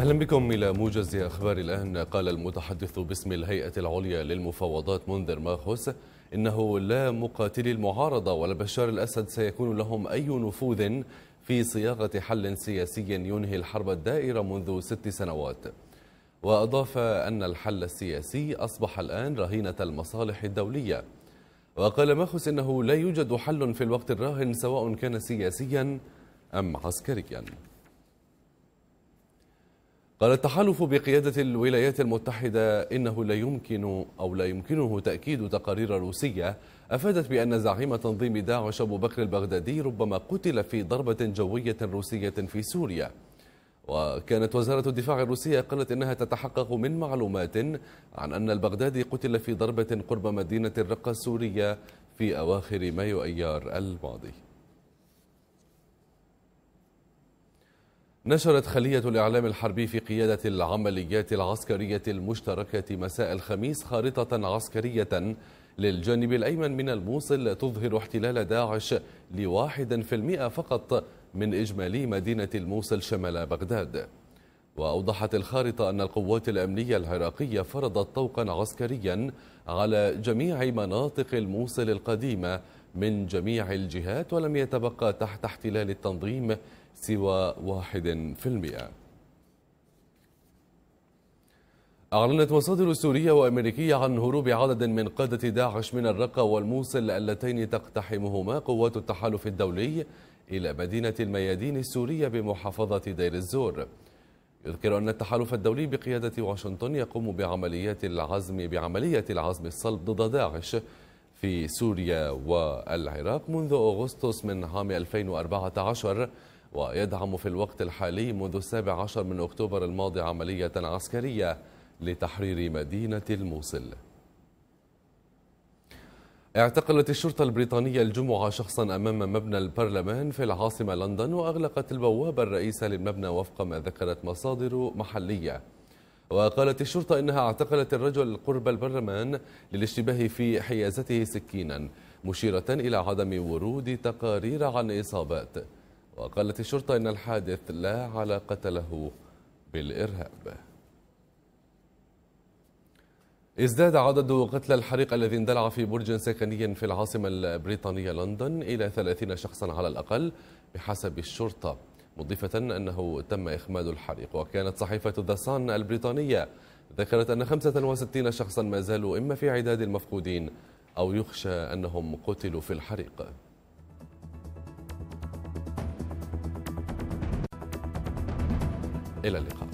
أهلا بكم إلى موجز أخبار الآن قال المتحدث باسم الهيئة العليا للمفاوضات منذر ماخوس إنه لا مقاتلي المعارضة ولا بشار الأسد سيكون لهم أي نفوذ في صياغة حل سياسي ينهي الحرب الدائرة منذ ست سنوات وأضاف أن الحل السياسي أصبح الآن رهينة المصالح الدولية وقال ماخوس إنه لا يوجد حل في الوقت الراهن سواء كان سياسيا أم عسكريا قال التحالف بقيادة الولايات المتحدة إنه لا يمكن أو لا يمكنه تأكيد تقارير روسية أفادت بأن زعيم تنظيم داعش أبو بكر البغدادي ربما قتل في ضربة جوية روسية في سوريا وكانت وزارة الدفاع الروسية قالت إنها تتحقق من معلومات عن أن البغدادي قتل في ضربة قرب مدينة الرقة السورية في أواخر مايو أيار الماضي نشرت خلية الإعلام الحربي في قيادة العمليات العسكرية المشتركة مساء الخميس خارطة عسكرية للجانب الأيمن من الموصل تظهر احتلال داعش لواحد في المئة فقط من إجمالي مدينة الموصل شمال بغداد وأوضحت الخارطة أن القوات الأمنية العراقية فرضت طوقا عسكريا على جميع مناطق الموصل القديمة من جميع الجهات ولم يتبقى تحت احتلال التنظيم سوى واحد في المئة أعلنت مصادر سورية وأمريكية عن هروب عدد من قادة داعش من الرقة والموصل اللتين تقتحمهما قوات التحالف الدولي إلى مدينة الميادين السورية بمحافظة دير الزور يذكر أن التحالف الدولي بقيادة واشنطن يقوم بعمليات العزم بعملية العزم الصلب ضد داعش في سوريا والعراق منذ أغسطس من عام 2014 ويدعم في الوقت الحالي منذ 17 من أكتوبر الماضي عملية عسكرية لتحرير مدينة الموصل اعتقلت الشرطة البريطانية الجمعة شخصا أمام مبنى البرلمان في العاصمة لندن وأغلقت البوابة الرئيسة للمبنى وفق ما ذكرت مصادر محلية وقالت الشرطة إنها اعتقلت الرجل قرب البرلمان للاشتباه في حيازته سكينا مشيرة إلى عدم ورود تقارير عن إصابات وقالت الشرطة إن الحادث لا علاقة له بالإرهاب ازداد عدد قتلى الحريق الذي اندلع في برج سكني في العاصمة البريطانية لندن إلى 30 شخصا على الأقل بحسب الشرطة مضيفة أنه تم إخماد الحريق وكانت صحيفة ذا صان البريطانية ذكرت أن 65 شخصا ما زالوا إما في عداد المفقودين أو يخشى أنهم قتلوا في الحريق إلى اللقاء